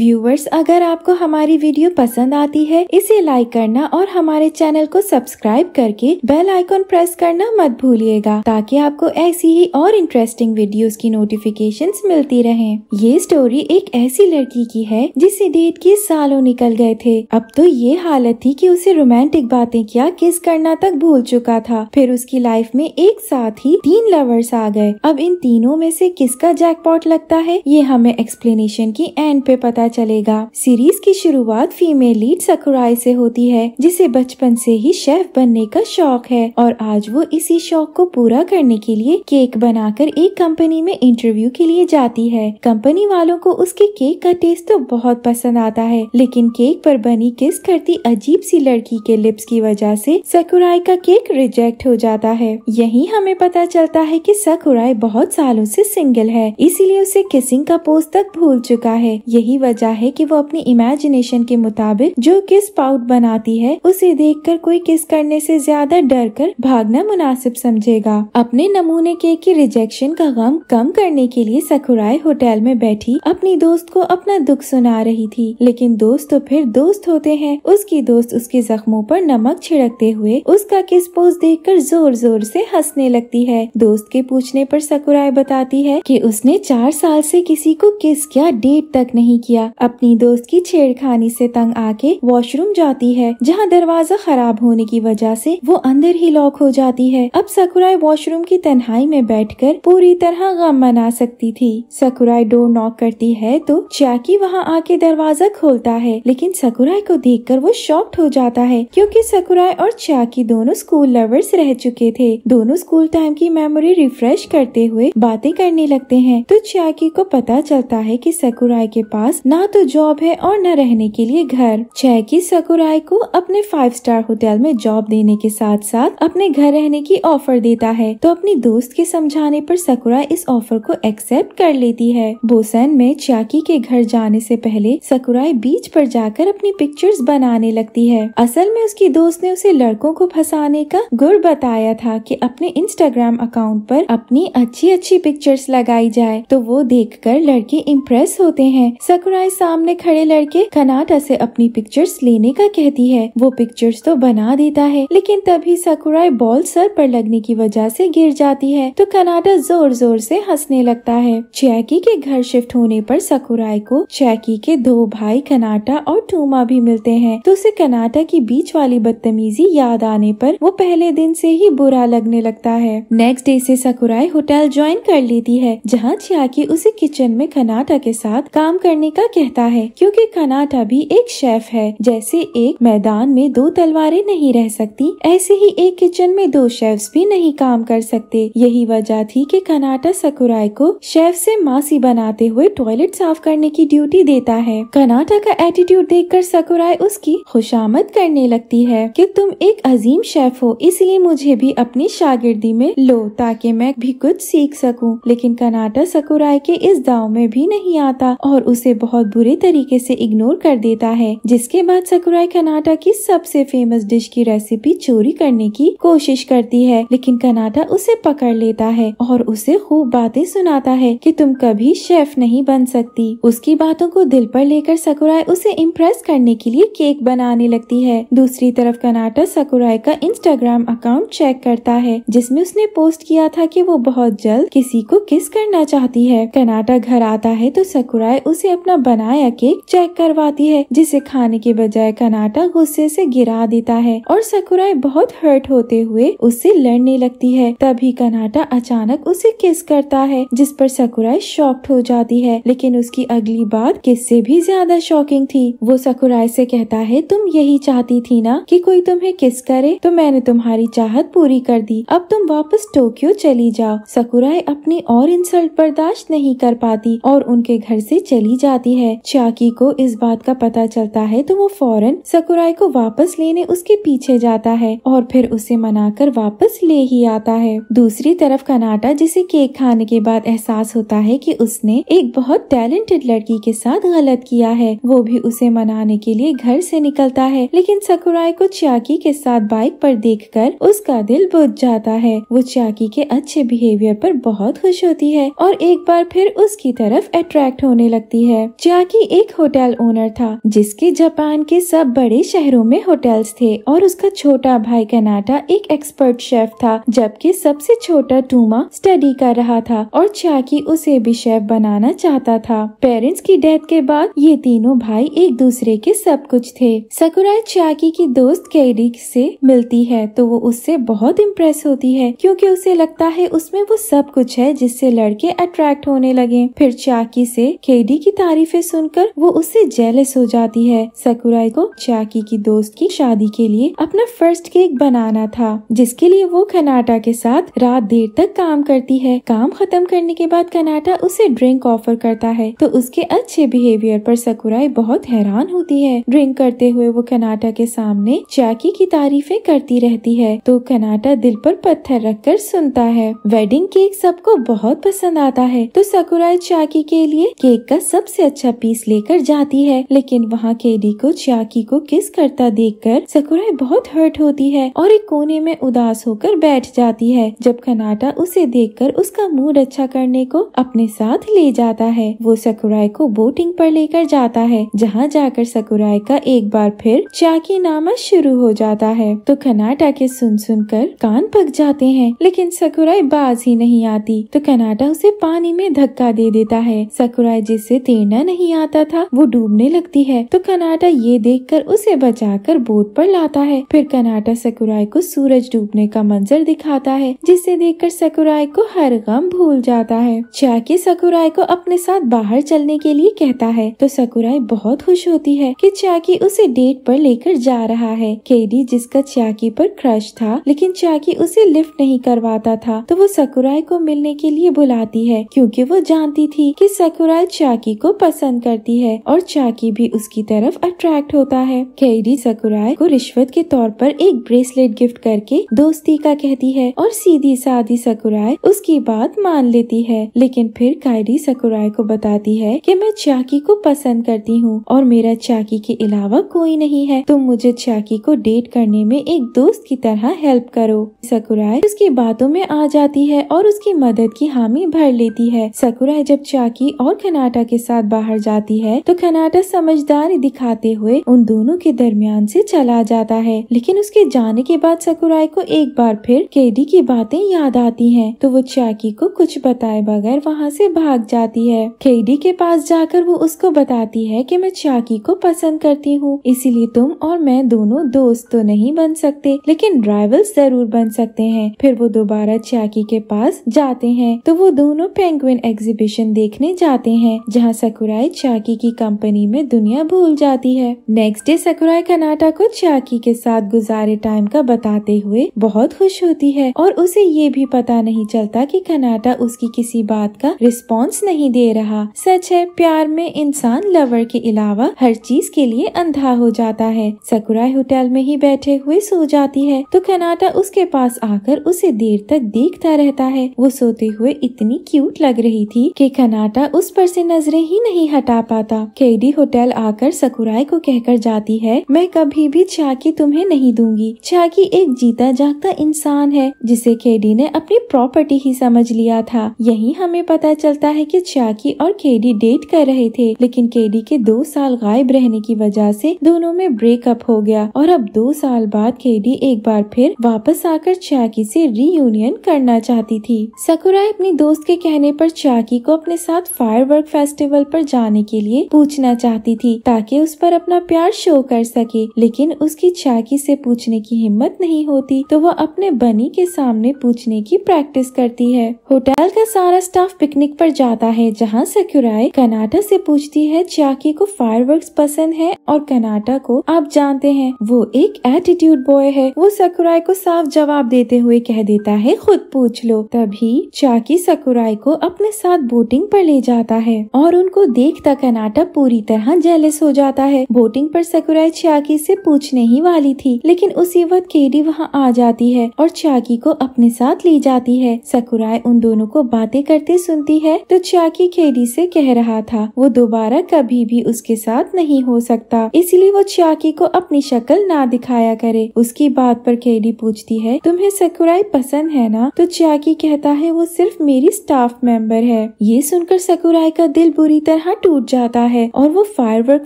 Viewers अगर आपको हमारी वीडियो पसंद आती है इसे लाइक करना और हमारे चैनल को सब्सक्राइब करके बेल आइकॉन प्रेस करना मत भूलिएगा ताकि आपको ऐसी ही और इंटरेस्टिंग वीडियोस की नोटिफिकेशंस मिलती रहे ये स्टोरी एक ऐसी लड़की की है जिसे डेट के सालों निकल गए थे अब तो ये हालत थी की उसे रोमांटिक बातें क्या किस करना तक भूल चुका था फिर उसकी लाइफ में एक साथ ही तीन लवर्स आ गए अब इन तीनों में ऐसी किसका जैकपॉट लगता है ये हमें एक्सप्लेनेशन की एंड पे पता चलेगा सीरीज की शुरुआत फीमेल लीड सकुराई से होती है जिसे बचपन से ही शेफ बनने का शौक है और आज वो इसी शौक को पूरा करने के लिए केक बनाकर एक कंपनी में इंटरव्यू के लिए जाती है कंपनी वालों को उसके केक का टेस्ट तो बहुत पसंद आता है लेकिन केक पर बनी किस करती अजीब सी लड़की के लिप्स की वजह से सकुराई का केक रिजेक्ट हो जाता है यही हमें पता चलता है कि सकुराई बहुत सालों से सिंगल है इसीलिए उसे किसिंग का पोज तक भूल चुका है यही वजह भेजा है कि वो अपनी इमेजिनेशन के मुताबिक जो किस पाउट बनाती है उसे देखकर कोई किस करने से ज्यादा डर कर भागना मुनासिब समझेगा अपने नमूने के की रिजेक्शन का गम कम करने के लिए सकुराए होटल में बैठी अपनी दोस्त को अपना दुख सुना रही थी लेकिन दोस्त तो फिर दोस्त होते हैं उसकी दोस्त उसके जख्मों पर नमक छिड़कते हुए उसका किस पोज कर जोर जोर से हंसने लगती है दोस्त के पूछने पर सकुराए बताती है कि उसने चार साल से किसी को किस क्या डेट तक नहीं किया किया अपनी दोस्त की छेड़खानी से तंग आके वॉशरूम जाती है जहाँ दरवाजा खराब होने की वजह से वो अंदर ही लॉक हो जाती है अब सकुराई वॉशरूम की तन्हाई में बैठकर पूरी तरह गम मना सकती थी सकुराई डोर नॉक करती है तो चाकी वहाँ आके दरवाजा खोलता है लेकिन सकुराई को कर वो शॉक्ड हो जाता है क्यूँकी सकुराय और चाकी दोनों स्कूल लवर्स रह चुके थे दोनों स्कूल टाइम की मेमोरी रिफ्रेश करते हुए बातें करने लगते हैं तो चाकी को पता चलता है कि सकुराई के पास ना तो जॉब है और न रहने के लिए घर छह की सकुराई को अपने फाइव स्टार होटल में जॉब देने के साथ साथ अपने घर रहने की ऑफर देता है तो अपनी दोस्त के समझाने पर सकुरा इस ऑफर को एक्सेप्ट कर लेती है बोसन में चाकी के घर जाने से पहले सकुराई बीच पर जाकर अपनी पिक्चर्स बनाने लगती है असल में उसकी दोस्त ने उसे लड़कों को फंसाने का गुर बताया था कि अपने इंस्टाग्राम अकाउंट पर अपनी अच्छी अच्छी पिक्चर्स लगाई जाए तो वो देखकर लड़के इम्प्रेस होते हैं सकुरा राय सामने खड़े लड़के कनाटा से अपनी पिक्चर्स लेने का कहती है वो पिक्चर्स तो बना देता है लेकिन तभी सकुराई बॉल सर पर लगने की वजह से गिर जाती है तो कनाटा जोर जोर से हंसने लगता है चैकी के घर शिफ्ट होने पर सकुराई को चैकी के दो भाई कनाटा और टूमा भी मिलते हैं तो उसे कनाटा की बीच वाली बदतमीजी याद आने पर वो पहले दिन से ही बुरा लगने लगता है नेक्स्ट डे से सकुराई होटल ज्वाइन कर लेती है जहाँ चैकी उसे किचन में कनाटा के साथ काम करने का कहता है क्योंकि कनाटा भी एक शेफ है जैसे एक मैदान में दो तलवारें नहीं रह सकती ऐसे ही एक किचन में दो शेफ्स भी नहीं काम कर सकते यही वजह थी कि कनाटा सकुराय को शेफ से मासी बनाते हुए टॉयलेट साफ करने की ड्यूटी देता है कनाटा का एटीट्यूड कर सकुराय उसकी खुशामद करने लगती है की तुम एक अजीम शेफ हो इसलिए मुझे भी अपनी शागिर्दी में लो ताकि मैं भी कुछ सीख सकूँ लेकिन कनाटा सकुराय के इस दाव में भी नहीं आता और उसे बहुत बहुत बुरे तरीके से इग्नोर कर देता है जिसके बाद सकुराई कनाटा की सबसे फेमस डिश की रेसिपी चोरी करने की कोशिश करती है लेकिन कनाटा उसे पकड़ लेता है और उसे खूब बातें सुनाता है कि तुम कभी शेफ नहीं बन सकती उसकी बातों को दिल पर लेकर सकुराई उसे इम्प्रेस करने के लिए केक बनाने लगती है दूसरी तरफ कनाटा सकुराई का इंस्टाग्राम अकाउंट चेक करता है जिसमे उसने पोस्ट किया था की वो बहुत जल्द किसी को किस करना चाहती है कनाटा घर आता है तो सकुराई उसे अपना बनाया केक चेक करवाती है जिसे खाने के बजाय कनाटा गुस्से से गिरा देता है और सकुराई बहुत हर्ट होते हुए उससे लड़ने लगती है तभी कनाटा अचानक उसे किस करता है जिस पर सकुराई शॉक्ड हो जाती है लेकिन उसकी अगली बात किस से भी ज्यादा शॉकिंग थी वो सकुराई से कहता है तुम यही चाहती थी ना कि कोई तुम्हें किस करे तो मैंने तुम्हारी चाहत पूरी कर दी अब तुम वापस टोक्यो चली जाओ सकुराई अपनी और इंसल्ट बर्दाश्त नहीं कर पाती और उनके घर से चली जाती है है चाकी को इस बात का पता चलता है तो वो फौरन सकुराई को वापस लेने उसके पीछे जाता है और फिर उसे मनाकर वापस ले ही आता है दूसरी तरफ कनाटा जिसे केक खाने के बाद एहसास होता है कि उसने एक बहुत टैलेंटेड लड़की के साथ गलत किया है वो भी उसे मनाने के लिए घर से निकलता है लेकिन सकुराई को च्याकी के साथ बाइक पर कर उसका दिल बुझ जाता है वो च्याकी के अच्छे बिहेवियर पर बहुत खुश होती है और एक बार फिर उसकी तरफ अट्रैक्ट होने लगती है मियाजाकी एक होटल ओनर था जिसके जापान के सब बड़े शहरों में होटल्स थे और उसका छोटा भाई कनाटा एक एक्सपर्ट शेफ था जबकि सबसे छोटा टूमा स्टडी कर रहा था और चाकी उसे भी शेफ बनाना चाहता था पेरेंट्स की डेथ के बाद ये तीनों भाई एक दूसरे के सब कुछ थे सकुराई चाकी की दोस्त कैरी से मिलती है तो वो उससे बहुत इम्प्रेस होती है क्योंकि उसे लगता है उसमें वो सब कुछ है जिससे लड़के अट्रैक्ट होने लगे फिर चाकी से केडी की तारीफ तरीफे सुनकर वो उससे जेलस हो जाती है सकुराई को चाकी की दोस्त की शादी के लिए अपना फर्स्ट केक बनाना था जिसके लिए वो कनाटा के साथ रात देर तक काम करती है काम खत्म करने के बाद कनाटा उसे ड्रिंक ऑफर करता है तो उसके अच्छे बिहेवियर पर सकुराई बहुत हैरान होती है ड्रिंक करते हुए वो कनाटा के सामने चाकी की तारीफे करती रहती है तो कनाटा दिल पर पत्थर कर सुनता है वेडिंग केक सबको बहुत पसंद आता है तो सकुराई चाकी के लिए केक का सबसे अच्छा अच्छा पीस लेकर जाती है लेकिन वहाँ केडी को चाकी को किस करता देखकर सकुराई बहुत हर्ट होती है और एक कोने में उदास होकर बैठ जाती है जब कनाटा उसे देखकर उसका मूड अच्छा करने को अपने साथ ले जाता है वो सकुराई को बोटिंग पर लेकर जाता है जहाँ जाकर सकुराई का एक बार फिर चाकी नामा शुरू हो जाता है तो कनाटा के सुन सुन कर कान पक जाते हैं लेकिन सकुराई बाज ही नहीं आती तो कनाटा उसे पानी में धक्का दे देता है सकुराय जिससे तैरना नहीं आता था वो डूबने लगती है तो कनाटा ये कर उसे बचाकर बोट पर लाता है फिर कनाटा सकुराई को सूरज डूबने का मंजर दिखाता है जिसे देखकर सकुराय को हर गम भूल जाता है चाकी सकुराई को अपने साथ बाहर चलने के लिए कहता है तो सकुराई बहुत खुश होती है कि चाकी उसे डेट पर लेकर जा रहा है केडी जिसका चाकी पर क्रश था लेकिन चाकी उसे लिफ्ट नहीं करवाता था तो वो सकुराई को मिलने के लिए बुलाती है क्योंकि वो जानती थी कि सकुराई चाकी को पसंद पसंद करती है और चाकी भी उसकी तरफ अट्रैक्ट होता है कैरी सकुराय को रिश्वत के तौर पर एक ब्रेसलेट गिफ्ट करके दोस्ती का कहती है और सीधी सादी सकुराय उसकी बात मान लेती है लेकिन फिर कैरी सकुराय को बताती है कि मैं चाकी को पसंद करती हूँ और मेरा चाकी के अलावा कोई नहीं है तुम तो मुझे चाकी को डेट करने में एक दोस्त की तरह हेल्प करो सकुराय उसकी बातों में आ जाती है और उसकी मदद की हामी भर लेती है सकुराय जब चाकी और खनाटा के साथ बाहर बाहर जाती है तो खनाटा समझदारी दिखाते हुए उन दोनों के दरमियान से चला जाता है लेकिन उसके जाने के बाद सकुराई को एक बार फिर केडी की बातें याद आती हैं तो वो चाकी को कुछ बताए बगैर वहाँ से भाग जाती है केडी के पास जाकर वो उसको बताती है की मैं चाकी को पसंद करती हूँ इसीलिए तुम और मैं दोनों दोस्त तो नहीं बन सकते लेकिन ड्राइवल्स जरूर बन सकते हैं फिर वो दोबारा चाकी के पास जाते हैं तो वो दोनों पेंगुइन एग्जीबिशन देखने जाते हैं जहाँ सकुराई सकुराय चाकी की कंपनी में दुनिया भूल जाती है नेक्स्ट डे सकुराय कनाटा को चाकी के साथ गुजारे टाइम का बताते हुए बहुत खुश होती है और उसे ये भी पता नहीं चलता कि कनाटा उसकी किसी बात का रिस्पॉन्स नहीं दे रहा सच है प्यार में इंसान लवर के अलावा हर चीज के लिए अंधा हो जाता है सकुराई होटल में ही बैठे हुए सो जाती है तो कनाटा उसके पास आकर उसे देर तक देखता रहता है वो सोते हुए इतनी क्यूट लग रही थी कि कनाटा उस पर से नजरें ही नहीं हटा पाता केडी होटल आकर सकुराई को कहकर जाती है मैं कभी भी चाकी तुम्हें नहीं दूंगी चाकी एक जीता जागता इंसान है जिसे केडी ने अपनी प्रॉपर्टी ही समझ लिया था यही हमें पता चलता है कि चाकी और केडी डेट कर रहे थे लेकिन केडी के दो साल गायब रहने की वजह से दोनों में ब्रेकअप हो गया और अब दो साल बाद केडी एक बार फिर वापस आकर चाकी से रीयूनियन करना चाहती थी सकुराई अपनी दोस्त के कहने पर चाकी को अपने साथ फायरवर्क फेस्टिवल पर जा जाने के लिए पूछना चाहती थी ताकि उस पर अपना प्यार शो कर सके लेकिन उसकी चाकी से पूछने की हिम्मत नहीं होती तो वह अपने बनी के सामने पूछने की प्रैक्टिस करती है होटल का सारा स्टाफ पिकनिक पर जाता है जहाँ सकुराई कनाटा से पूछती है चाकी को फायर पसंद है और कनाटा को आप जानते हैं वो एक एटीट्यूड बॉय है वो सकुराई को साफ जवाब देते हुए कह देता है खुद पूछ लो तभी चाकी सकुराई को अपने साथ बोटिंग पर ले जाता है और उनको देखता कनाटा पूरी तरह जेलस हो जाता है बोटिंग पर सकुराई चाकी से पूछने ही वाली थी लेकिन उसी वक्त केडी वहां आ जाती है और चाकी को अपने साथ ले जाती है सकुराई उन दोनों को बातें करते सुनती है तो चाकी केडी से कह रहा था वो दोबारा कभी भी उसके साथ नहीं हो सकता इसलिए वो चाकी को अपनी शक्ल ना दिखाया करे उसकी बात पर केडी पूछती है तुम्हें सकुराई पसंद है ना तो चाकी कहता है वो सिर्फ मेरी स्टाफ मेंबर है ये सुनकर सकुराई का दिल बुरी तरह यहाँ टूट जाता है और वो फायरवर्क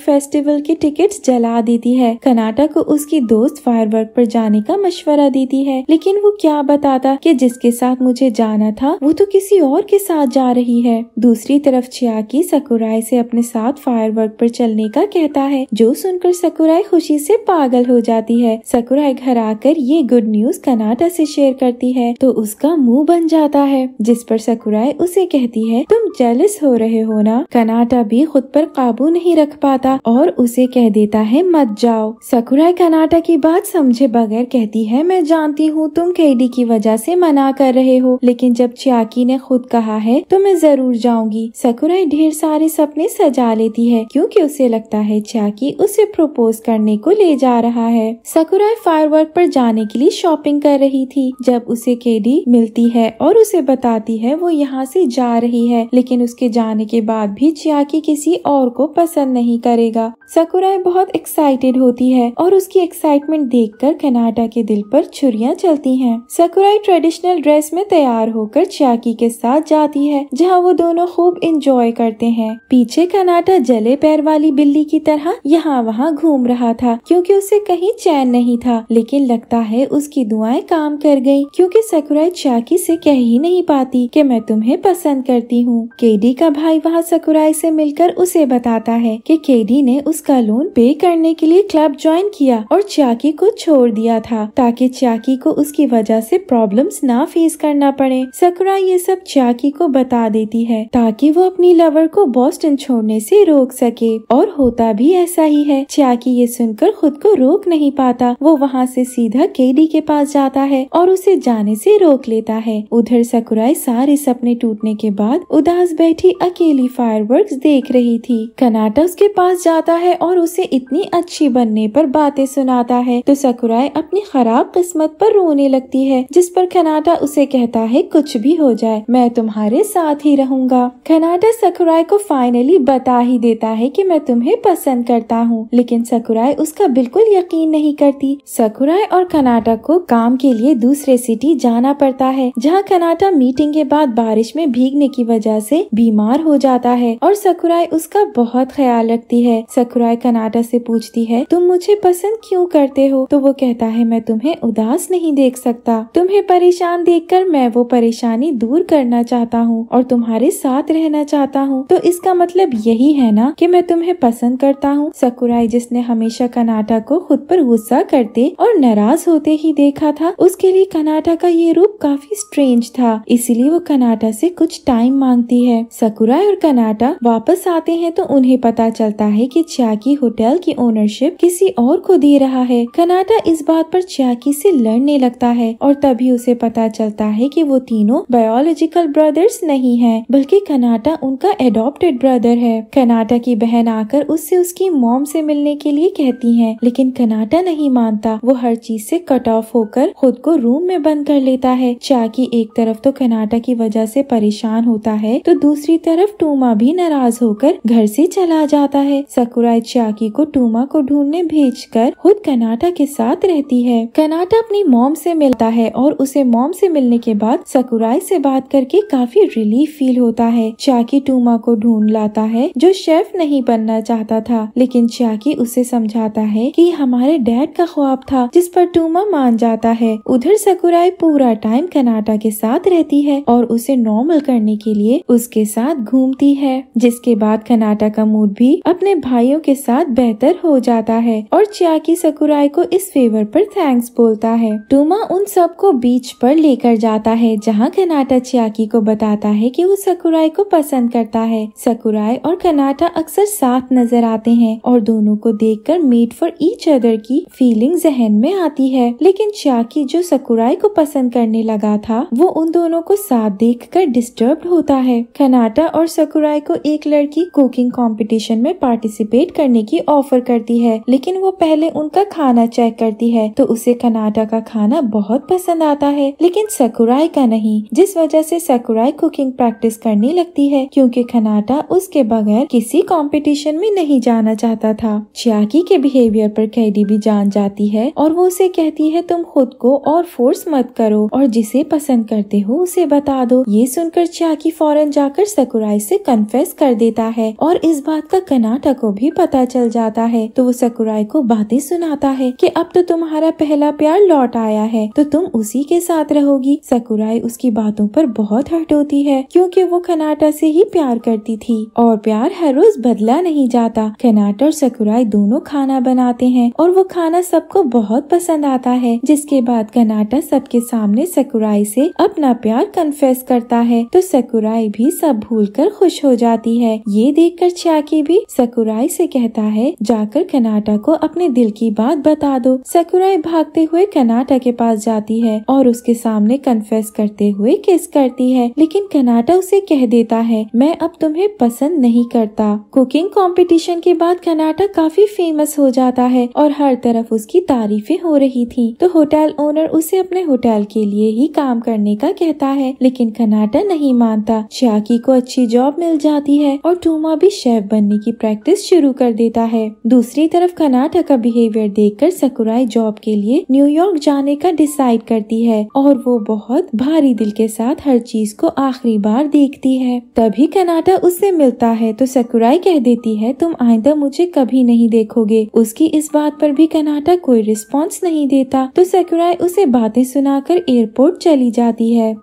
फेस्टिवल के टिकट्स जला देती है कनाटा को उसकी दोस्त फायरवर्क पर जाने का मशवरा देती है लेकिन वो क्या बताता कि जिसके साथ मुझे जाना था वो तो किसी और के साथ जा रही है दूसरी तरफ चियाकी सकुराई से अपने साथ फायरवर्क पर चलने का कहता है जो सुनकर सकुराई खुशी से पागल हो जाती है सकुराय घर आकर ये गुड न्यूज कनाटा से शेयर करती है तो उसका मुंह बन जाता है जिस पर सकुराय उसे कहती है तुम जेलस हो रहे हो ना कनाटा कनाटा भी खुद पर काबू नहीं रख पाता और उसे कह देता है मत जाओ सकुराई कनाटा की बात समझे बगैर कहती है मैं जानती हूँ तुम केडी की वजह से मना कर रहे हो लेकिन जब चियाकी ने खुद कहा है तो मैं जरूर जाऊंगी सकुराई ढेर सारे सपने सजा लेती है क्योंकि उसे लगता है चियाकी उसे प्रपोज करने को ले जा रहा है फायर फायरवर्क पर जाने के लिए शॉपिंग कर रही थी जब उसे केडी मिलती है और उसे बताती है वो यहाँ से जा रही है लेकिन उसके जाने के बाद भी चिया ताकि किसी और को पसंद नहीं करेगा सकुराई बहुत एक्साइटेड होती है और उसकी एक्साइटमेंट देखकर कनाडा के दिल पर छुरियां चलती हैं। सकुराई ट्रेडिशनल ड्रेस में तैयार होकर चाकी के साथ जाती है जहाँ वो दोनों खूब इंजॉय करते हैं पीछे कनाटा जले पैर वाली बिल्ली की तरह यहाँ वहाँ घूम रहा था क्योंकि उसे कहीं चैन नहीं था लेकिन लगता है उसकी दुआएं काम कर गयी क्योंकि सकुराई चाकी से कह ही नहीं पाती कि मैं तुम्हें पसंद करती हूँ केडी का भाई वहाँ सकुराई से मिलकर उसे बताता है कि केडी ने उसका लोन पे करने के लिए क्लब ज्वाइन किया और चाकी को छोड़ दिया था ताकि चाकी को उसकी वजह से प्रॉब्लम्स ना फेस करना पड़े सकुरा ये सब चाकी को बता देती है ताकि वो अपनी लवर को बॉस्टन छोड़ने से रोक सके और होता भी ऐसा ही है चाकी ये सुनकर खुद को रोक नहीं पाता वो वहाँ से सीधा केडी के पास जाता है और उसे जाने से रोक लेता है उधर सकुराई सारे सपने टूटने के बाद उदास बैठी अकेली फायरवर्क्स देख रही थी कनाटा उसके पास जाता है और उसे इतनी अच्छी बनने पर बातें सुनाता है तो सकुराए अपनी खराब किस्मत पर रोने लगती है जिस पर कनाटा उसे कहता है कुछ भी हो जाए मैं तुम्हारे साथ ही रहूंगा कनाटा सकुराए को फाइनली बता ही देता है की मैं तुम्हें पसंद करता हूँ लेकिन सकुराए उसका बिल्कुल यकीन नहीं करती सकुराए और कनाटा को काम के लिए दूसरे सिटी जाना पड़ता है जहाँ कनाटा मीटिंग के बाद बारिश में भीगने की वजह से बीमार हो जाता है और सकुराई उसका बहुत ख्याल रखती है सकुराई कनाडा से पूछती है तुम मुझे पसंद क्यों करते हो तो वो कहता है मैं तुम्हें उदास नहीं देख सकता तुम्हें परेशान देखकर मैं वो परेशानी दूर करना चाहता हूँ और तुम्हारे साथ रहना चाहता हूँ तो इसका मतलब यही है ना कि मैं तुम्हें पसंद करता हूँ सकुराई जिसने हमेशा कनाडा को खुद पर गुस्सा करते और नाराज होते ही देखा था उसके लिए कनाडा का ये रूप काफी स्ट्रेंज था इसीलिए वो कनाडा से कुछ टाइम मांगती है सकुराई और कनाडा वापस वापस आते हैं तो उन्हें पता चलता है कि चाकी होटल की ओनरशिप किसी और को दे रहा है कनाटा इस बात पर चाकी से लड़ने लगता है और तभी उसे पता चलता है कि वो तीनों बायोलॉजिकल ब्रदर्स नहीं हैं बल्कि कनाटा उनका एडॉप्टेड ब्रदर है कनाटा की बहन आकर उससे उसकी मॉम से मिलने के लिए कहती है लेकिन कनाटा नहीं मानता वो हर चीज से कट ऑफ होकर खुद को रूम में बंद कर लेता है चाकी एक तरफ तो कनाटा की वजह से परेशान होता है तो दूसरी तरफ टूमा भी नाराज नाराज होकर घर से चला जाता है सकुराई चाकी को टूमा को ढूंढने भेज कर खुद कनाटा के साथ रहती है कनाटा अपनी मोम से मिलता है और उसे मोम से मिलने के बाद सकुराई से बात करके काफी रिलीफ फील होता है चाकी टूमा को ढूंढ लाता है जो शेफ नहीं बनना चाहता था लेकिन चाकी उसे समझाता है की हमारे डैड का ख्वाब था जिस पर टूमा मान जाता है उधर सकुराई पूरा टाइम कनाटा के साथ रहती है और उसे नॉर्मल करने के लिए उसके साथ घूमती है जिस इसके बाद खनाटा का मूड भी अपने भाइयों के साथ बेहतर हो जाता है और चियाकी सकुराई को इस फेवर पर थैंक्स बोलता है टूमा उन सबको बीच पर लेकर जाता है जहाँ खनाटा चियाकी को बताता है कि वो सकुराई को पसंद करता है सकुराई और खनाटा अक्सर साथ नजर आते हैं और दोनों को देख कर मेड फॉर ईच अदर की फीलिंग जहन में आती है लेकिन चियाकी जो सकुराई को पसंद करने लगा था वो उन दोनों को साथ देख कर डिस्टर्ब होता है खनाटा और सकुराई को एक हिटलर की कुकिंग कंपटीशन में पार्टिसिपेट करने की ऑफर करती है लेकिन वो पहले उनका खाना चेक करती है तो उसे कनाडा का खाना बहुत पसंद आता है लेकिन सकुराई का नहीं जिस वजह से सकुराई कुकिंग प्रैक्टिस करने लगती है क्योंकि कनाडा उसके बगैर किसी कॉम्पिटिशन में नहीं जाना चाहता था चियाकी के बिहेवियर पर कैडी भी जान जाती है और वो उसे कहती है तुम खुद को और फोर्स मत करो और जिसे पसंद करते हो उसे बता दो ये सुनकर चियाकी फौरन जाकर सकुराई से कन्फेस कर देता है और इस बात का कनाटा को भी पता चल जाता है तो वो सकुराई को बातें सुनाता है कि अब तो तुम्हारा पहला प्यार लौट आया है तो तुम उसी के साथ रहोगी सकुराई उसकी बातों पर बहुत हट होती है क्योंकि वो कनाटा से ही प्यार करती थी और प्यार हर रोज बदला नहीं जाता कनाटा और सकुराई दोनों खाना बनाते हैं और वो खाना सबको बहुत पसंद आता है जिसके बाद कनाटा सबके सामने सकुराई से अपना प्यार कन्फेस करता है तो सकुराई भी सब भूल कर खुश हो जाती है है ये देखकर च्याकी भी सकुराई से कहता है जाकर कनाटा को अपने दिल की बात बता दो सकुराई भागते हुए कनाटा के पास जाती है और उसके सामने कन्फेस करते हुए किस करती है लेकिन कनाटा उसे कह देता है मैं अब तुम्हें पसंद नहीं करता कुकिंग कंपटीशन के बाद कनाटा काफी फेमस हो जाता है और हर तरफ उसकी तारीफें हो रही थी तो होटल ओनर उसे अपने होटल के लिए ही काम करने का कहता है लेकिन कनाटा नहीं मानता शाकी को अच्छी जॉब मिल जाती है है और टूमा भी शेफ बनने की प्रैक्टिस शुरू कर देता है दूसरी तरफ कनाटा का बिहेवियर देखकर सकुराई जॉब के लिए न्यूयॉर्क जाने का डिसाइड करती है और वो बहुत भारी दिल के साथ हर चीज को आखिरी बार देखती है तभी कनाटा उससे मिलता है तो सकुराई कह देती है तुम आइंदा मुझे कभी नहीं देखोगे उसकी इस बात पर भी कनाटा कोई रिस्पॉन्स नहीं देता तो सकुराई उसे बातें सुनाकर एयरपोर्ट चली जाती है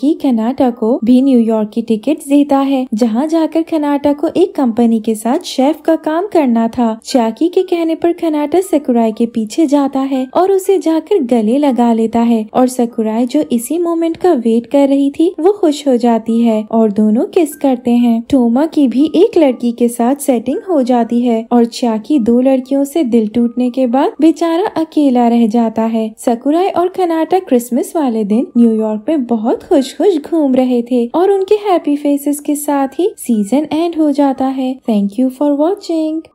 की कनाटा को भी न्यूयॉर्क की टिकट देता है जहाँ जाकर खनाटा को एक कंपनी के साथ शेफ का काम करना था चाकी के कहने पर खनाटा सकुराई के पीछे जाता है और उसे जाकर गले लगा लेता है और सकुराई जो इसी मोमेंट का वेट कर रही थी वो खुश हो जाती है और दोनों किस करते हैं टोमा की भी एक लड़की के साथ सेटिंग हो जाती है और चाकी दो लड़कियों से दिल टूटने के बाद बेचारा अकेला रह जाता है सकुराई और खनाटा क्रिसमस वाले दिन न्यूयॉर्क में बहुत खुश खुश घूम रहे थे और उनके हैप्पी फेसेस के साथ ही सीजन एंड हो जाता है थैंक यू फॉर वॉचिंग